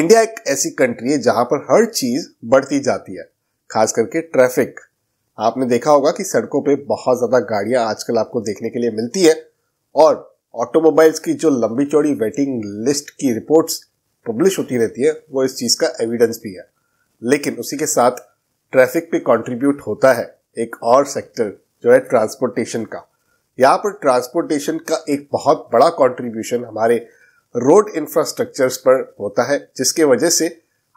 India एक ऐसी country है जहां पर हर चीज बढ़ती जाती है खास करके ट्रैफिक आपने देखा होगा कि सड़कों पे बहुत ज्यादा गाड़ियां आजकल आपको देखने के लिए मिलती है और ऑटोमोबाइल्स की जो लंबी चौड़ी वेटिंग लिस्ट की रिपोर्ट्स पब्लिश होती रहती है वो इस चीज का एविडेंस भी है लेकिन उसी के साथ ट्रैफिक पे कॉन्ट्रीब्यूट होता है एक और सेक्टर जो है ट्रांसपोर्टेशन का यहाँ पर ट्रांसपोर्टेशन का एक बहुत बड़ा कॉन्ट्रीब्यूशन हमारे रोड इंफ्रास्ट्रक्चर्स पर होता है जिसके वजह से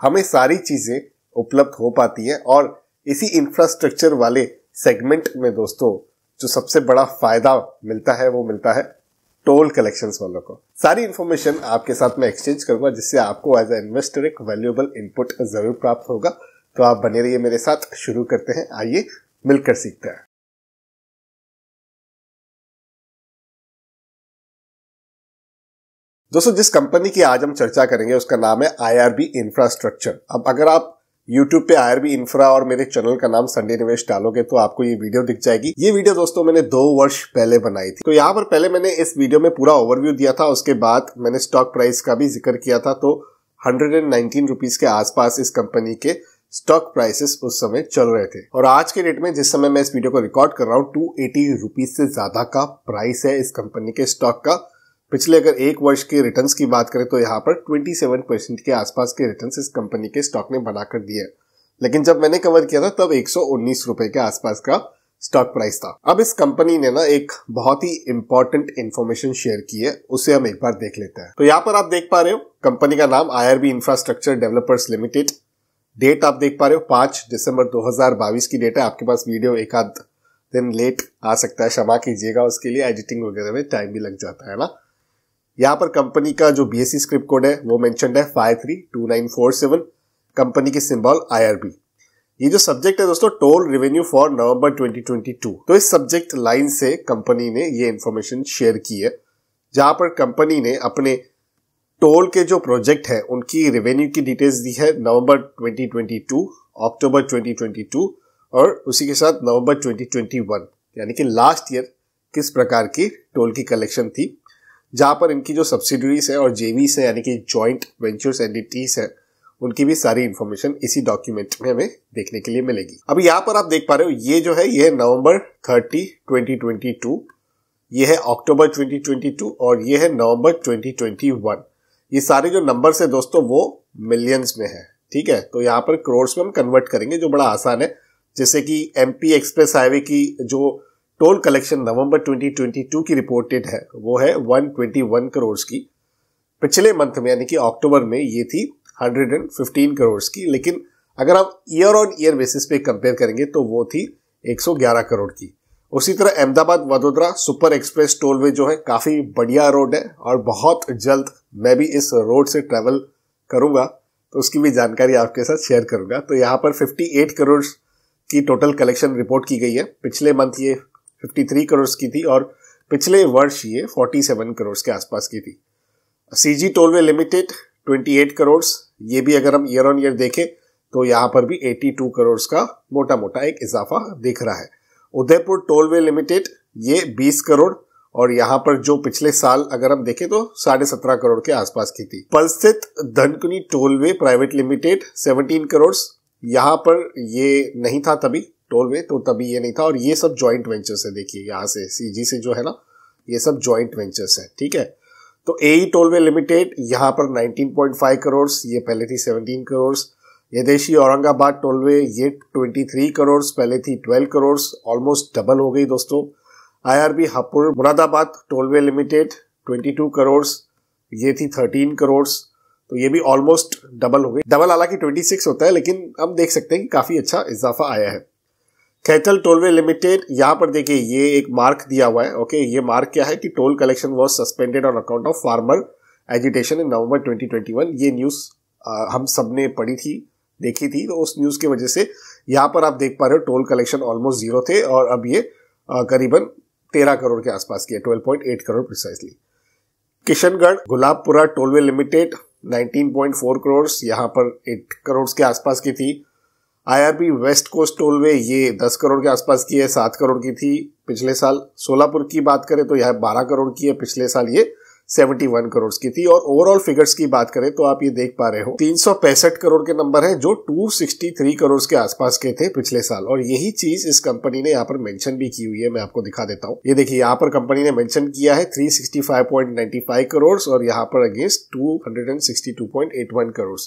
हमें सारी चीज़ें उपलब्ध हो पाती हैं और इसी इंफ्रास्ट्रक्चर वाले सेगमेंट में दोस्तों जो सबसे बड़ा फायदा मिलता है वो मिलता है टोल कलेक्शंस वालों को सारी इंफॉर्मेशन आपके साथ मैं एक्सचेंज करूंगा जिससे आपको एज ए इन्वेस्टर एक वैल्यूएबल इनपुट जरूर प्राप्त होगा तो आप बने रहिए मेरे साथ शुरू करते हैं आइए मिलकर सीखते हैं दोस्तों जिस कंपनी की आज हम चर्चा करेंगे उसका नाम है आईआरबी इंफ्रास्ट्रक्चर अब अगर आप YouTube पे आर बी इंफ्रा और मेरे चैनल का नाम संडे निवेश डालोगे तो आपको ये वीडियो दिख जाएगी ये वीडियो दोस्तों मैंने दो वर्ष पहले बनाई थी तो यहाँ पर पहले मैंने इस वीडियो में पूरा ओवरव्यू दिया था उसके बाद मैंने स्टॉक प्राइस का भी जिक्र किया था तो हंड्रेड एंड नाइनटीन रुपीज के आसपास इस कंपनी के स्टॉक प्राइसेस उस समय चल रहे थे और आज के डेट में जिस समय मैं इस वीडियो को रिकॉर्ड कर रहा हूँ टू एटी रुपीज से ज्यादा का प्राइस है इस कंपनी के स्टॉक का पिछले अगर एक वर्ष के रिटर्न्स की बात करें तो यहाँ पर 27 परसेंट के आसपास के रिटर्न्स इस कंपनी के स्टॉक ने बनाकर दिए लेकिन जब मैंने कवर किया था तब एक रुपए के आसपास का स्टॉक प्राइस था अब इस कंपनी ने ना एक बहुत ही इंपॉर्टेंट इन्फॉर्मेशन शेयर की है उसे हम एक बार देख लेते हैं तो यहाँ पर आप देख पा रहे हो कंपनी का नाम I infrastructure developers limited date आप देख पा रहे हो पांच दिसंबर 2022 की डेट है आपके पास वीडियो एक आध दिन लेट आ सकता है क्षमा कीजिएगा उसके लिए एडिटिंग वगैरह में टाइम भी लग जाता है ना यहाँ पर कंपनी का जो बी स्क्रिप्ट कोड है वो मैंशन है five three two nine four seven company की सिंबल आई ये जो सब्जेक्ट है दोस्तों टोल रेवेन्यू फॉर नवंबर 2022 तो इस सब्जेक्ट लाइन से कंपनी ने ये इन्फॉर्मेशन शेयर की है जहां पर कंपनी ने अपने टोल के जो प्रोजेक्ट है उनकी रेवेन्यू की डिटेल्स दी है नवंबर 2022 अक्टूबर 2022 और उसी के साथ नवंबर 2021 यानी कि लास्ट ईयर किस प्रकार की टोल की कलेक्शन थी जहां पर इनकी जो सब्सिडरीज है और जेवीस है यानी कि ज्वाइंट वेंचर्स एंटिटीज है उनकी भी सारी इन्फॉर्मेशन इसी डॉक्यूमेंट में हमें देखने के लिए मिलेगी अब यहाँ पर आप देख पा रहे हो ये जो है ये नवंबर 30 2022 ये है अक्टूबर 2022 और ये है नवंबर 2021 ये सारे जो नंबर है दोस्तों वो मिलियंस में है ठीक है तो यहाँ पर करोड़ में हम कन्वर्ट करेंगे जो बड़ा आसान है जैसे कि एम एक्सप्रेस हाईवे की जो टोल कलेक्शन नवंबर 2022 की रिपोर्टेड है वो है 121 करोड़ की पिछले मंथ में यानी कि अक्टूबर में ये थी 115 करोड़ की लेकिन अगर आप ईयर ऑन ईयर बेसिस पे कंपेयर करेंगे तो वो थी 111 करोड़ की उसी तरह Ahmedabad Vadodara super express tollway जो है काफ़ी बढ़िया रोड है और बहुत जल्द मैं भी इस रोड से ट्रेवल करूँगा तो उसकी भी जानकारी आपके साथ शेयर करूंगा तो यहाँ पर 58 करोड़ की टोटल कलेक्शन रिपोर्ट की गई है पिछले मंथ ये 53 करोड़ की थी और पिछले वर्ष ये 47 करोड़ के आसपास की थी C G tollway limited 28 crore ये भी अगर हम ईयर ऑन ईयर देखें तो यहाँ पर भी 82 करोड़ का मोटा मोटा एक इजाफा दिख रहा है उदयपुर टोलवे लिमिटेड ये 20 करोड़ और यहाँ पर जो पिछले साल अगर हम देखें तो साढ़े सत्रह करोड़ के आसपास की थी Palsit Dhankuni tollway private limited 17 crore यहाँ पर ये नहीं था तभी टोलवे तो तभी ये नहीं था और ये सब ज्वाइंट वेंचर्स है देखिए यहाँ से सी से जो है ना ये सब ज्वाइंट वेंचर्स है ठीक है तो ए टोलवे लिमिटेड यहाँ पर 19.5 करोड़ ये पहले थी 17 करोड़ यदेशी औरंगाबाद टोलवे ये 23 करोड़ पहले थी 12 करोड़ ऑलमोस्ट डबल हो गई दोस्तों IRB Hapur Moradabad tollway limited 22 crore ये थी 13 करोड़ तो ये भी ऑलमोस्ट डबल हो गई डबल हालांकि 26 होता है लेकिन हम देख सकते हैं कि काफ़ी अच्छा इजाफा आया है कैथल टोलवे लिमिटेड यहाँ पर देखिए ये एक मार्क दिया हुआ है ओके ये मार्क क्या है कि toll collection was suspended on account of farmer agitation in November 2021 ये न्यूज़ हम सब ने पढ़ी थी देखी थी तो उस न्यूज़ की वजह से यहाँ पर आप देख पा रहे हो टोल कलेक्शन ऑलमोस्ट जीरो थे और अब ये करीबन तेरह करोड़ के आसपास की है twelve point eight crore precisely Kishangarh Gulabpura tollway limited nineteen point four crore यहाँ पर एट करोड़ के आसपास की थी आईआरबी वेस्ट कोस्ट टोलवे ये 10 करोड़ के आसपास की है 7 करोड़ की थी पिछले साल सोलापुर की बात करें तो यह 12 करोड़ की है पिछले साल ये 71 करोड़ की थी और ओवरऑल फिगर्स की बात करें तो आप ये देख पा रहे हो तीन करोड़ के नंबर है जो 263 करोड़ के आसपास के थे पिछले साल और यही चीज इस कंपनी ने यहाँ पर मेंशन भी की हुई है मैं आपको दिखा देता हूँ ये देखिए यहाँ पर कंपनी ने मेंशन किया है 365.95 करोड़ और यहाँ पर अगेंस्ट 262.81 करोड़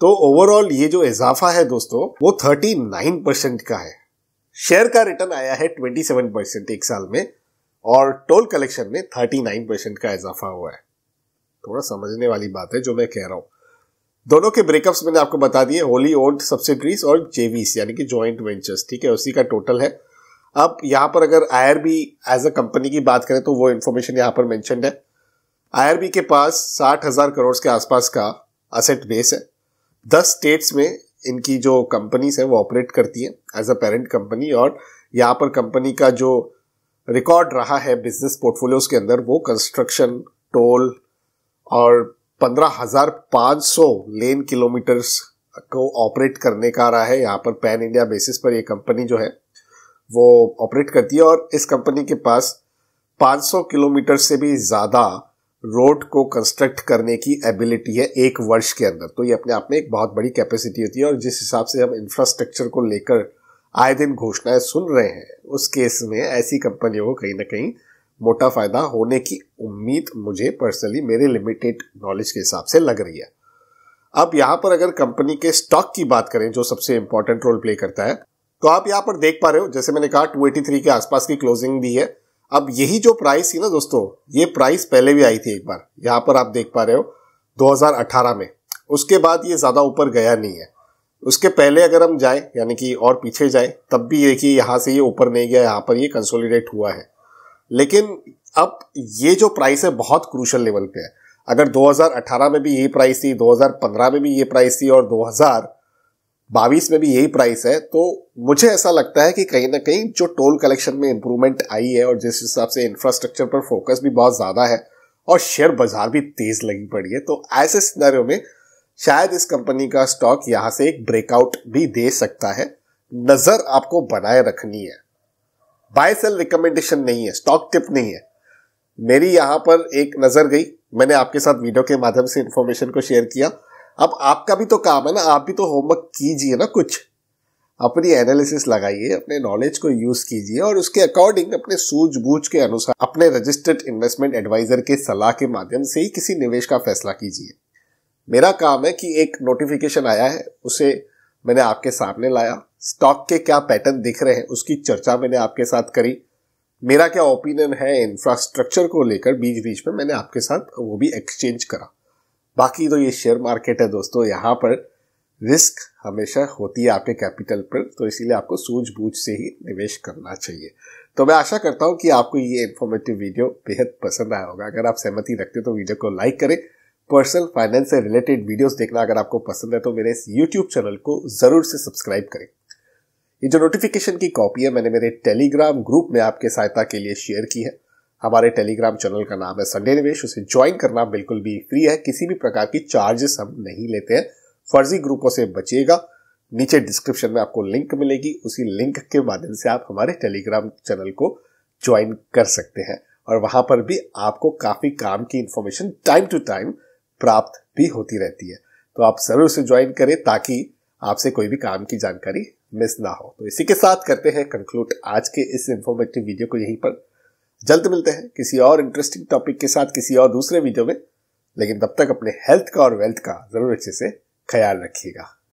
तो ओवरऑल ये जो इजाफा है दोस्तों वो 39 परसेंट का है शेयर का रिटर्न आया है 27 परसेंट एक साल में और टोल कलेक्शन में 39 परसेंट का इजाफा हुआ है थोड़ा समझने वाली बात है जो मैं कह रहा हूं दोनों के ब्रेकअप्स मैंने आपको बता दिए होली ओल्ड सब्सिडरीज और जेवीस यानी कि ज्वाइंट वेंचर्स ठीक है उसी का टोटल है अब यहां पर अगर आई एज अ कंपनी की बात करें तो वो इन्फॉर्मेशन यहां पर मैंशनड है आई के पास साठ हजार करोड़ के आसपास का असेट बेस है दस स्टेट्स में इनकी जो कंपनीज है वो ऑपरेट करती है एज अ पेरेंट कंपनी और यहाँ पर कंपनी का जो रिकॉर्ड रहा है बिजनेस पोर्टफोलियोज के अंदर वो कंस्ट्रक्शन टोल और पंद्रह हजार पाँच सौ लेन किलोमीटर्स को ऑपरेट करने का रहा है यहाँ पर पैन इंडिया बेसिस पर ये कंपनी जो है वो ऑपरेट करती है और इस कंपनी के पास 500 किलोमीटर से भी ज़्यादा रोड को कंस्ट्रक्ट करने की एबिलिटी है एक वर्ष के अंदर तो ये अपने आप में एक बहुत बड़ी कैपेसिटी होती है और जिस हिसाब से हम इंफ्रास्ट्रक्चर को लेकर आए दिन घोषणाएं सुन रहे हैं उस केस में ऐसी कंपनियों को कहीं ना कहीं मोटा फायदा होने की उम्मीद मुझे पर्सनली मेरे लिमिटेड नॉलेज के हिसाब से लग रही है अब यहाँ पर अगर कंपनी के स्टॉक की बात करें जो सबसे इंपॉर्टेंट रोल प्ले करता है तो आप यहां पर देख पा रहे हो जैसे मैंने कहा 283 के आसपास की क्लोजिंग दी है अब यही जो प्राइस थी ना दोस्तों ये प्राइस पहले भी आई थी एक बार यहाँ पर आप देख पा रहे हो 2018 में उसके बाद ये ज़्यादा ऊपर गया नहीं है उसके पहले अगर हम जाए यानी कि और पीछे जाए तब भी देखिए यहाँ से ये ऊपर नहीं गया यहाँ पर ये कंसोलिडेट हुआ है लेकिन अब ये जो प्राइस है बहुत क्रूशल लेवल पे है अगर 2018 में भी ये प्राइस थी 2015 में भी ये प्राइस थी और 2000 बाईस में भी यही प्राइस है तो मुझे ऐसा लगता है कि कहीं ना कहीं जो टोल कलेक्शन में इंप्रूवमेंट आई है और जिस हिसाब से इंफ्रास्ट्रक्चर पर फोकस भी बहुत ज़्यादा है और शेयर बाजार भी तेज लगी पड़ी है तो ऐसे सिनेरियो में शायद इस कंपनी का स्टॉक यहां से एक ब्रेकआउट भी दे सकता है नज़र आपको बनाए रखनी है बाय सेल रिकमेंडेशन नहीं है स्टॉक टिप नहीं है मेरी यहां पर एक नज़र गई मैंने आपके साथ वीडियो के माध्यम से इन्फॉर्मेशन को शेयर किया अब आपका भी तो काम है ना आप भी तो होमवर्क कीजिए ना कुछ अपनी एनालिसिस लगाइए अपने नॉलेज को यूज कीजिए और उसके अकॉर्डिंग अपने सूझबूझ के अनुसार अपने रजिस्टर्ड इन्वेस्टमेंट एडवाइजर के सलाह के माध्यम से ही किसी निवेश का फैसला कीजिए मेरा काम है कि एक नोटिफिकेशन आया है उसे मैंने आपके सामने लाया स्टॉक के क्या पैटर्न दिख रहे हैं उसकी चर्चा मैंने आपके साथ करी मेरा क्या ओपिनियन है इंफ्रास्ट्रक्चर को लेकर बीच बीच में मैंने आपके साथ वो भी एक्सचेंज करा बाकी तो ये शेयर मार्केट है दोस्तों यहाँ पर रिस्क हमेशा होती है आपके कैपिटल पर तो इसीलिए आपको सूझबूझ से ही निवेश करना चाहिए तो मैं आशा करता हूँ कि आपको ये इन्फॉर्मेटिव वीडियो बेहद पसंद आया होगा अगर आप सहमति रखते हो तो वीडियो को लाइक करें पर्सनल फाइनेंस से रिलेटेड वीडियोस देखना अगर आपको पसंद है तो मेरे इस यूट्यूब चैनल को ज़रूर से सब्सक्राइब करें ये जो नोटिफिकेशन की कॉपी है मैंने मेरे टेलीग्राम ग्रुप में आपके सहायता के लिए शेयर की है हमारे टेलीग्राम चैनल का नाम है संडे निवेश उसे ज्वाइन करना बिल्कुल भी फ्री है किसी भी प्रकार की चार्जेस हम नहीं लेते हैं फर्जी ग्रुपों से बचिएगा नीचे डिस्क्रिप्शन में आपको लिंक मिलेगी उसी लिंक के माध्यम से आप हमारे टेलीग्राम चैनल को ज्वाइन कर सकते हैं और वहां पर भी आपको काफी काम की इंफॉर्मेशन टाइम टू टाइम प्राप्त भी होती रहती है तो आप जरूर से ज्वाइन करें ताकि आपसे कोई भी काम की जानकारी मिस ना हो तो इसी के साथ करते हैं कंक्लूड आज के इस इंफॉर्मेटिव वीडियो को यहीं पर जल्द मिलते हैं किसी और इंटरेस्टिंग टॉपिक के साथ किसी और दूसरे वीडियो में लेकिन तब तक अपने हेल्थ का और वेल्थ का ज़रूर अच्छे से ख्याल रखिएगा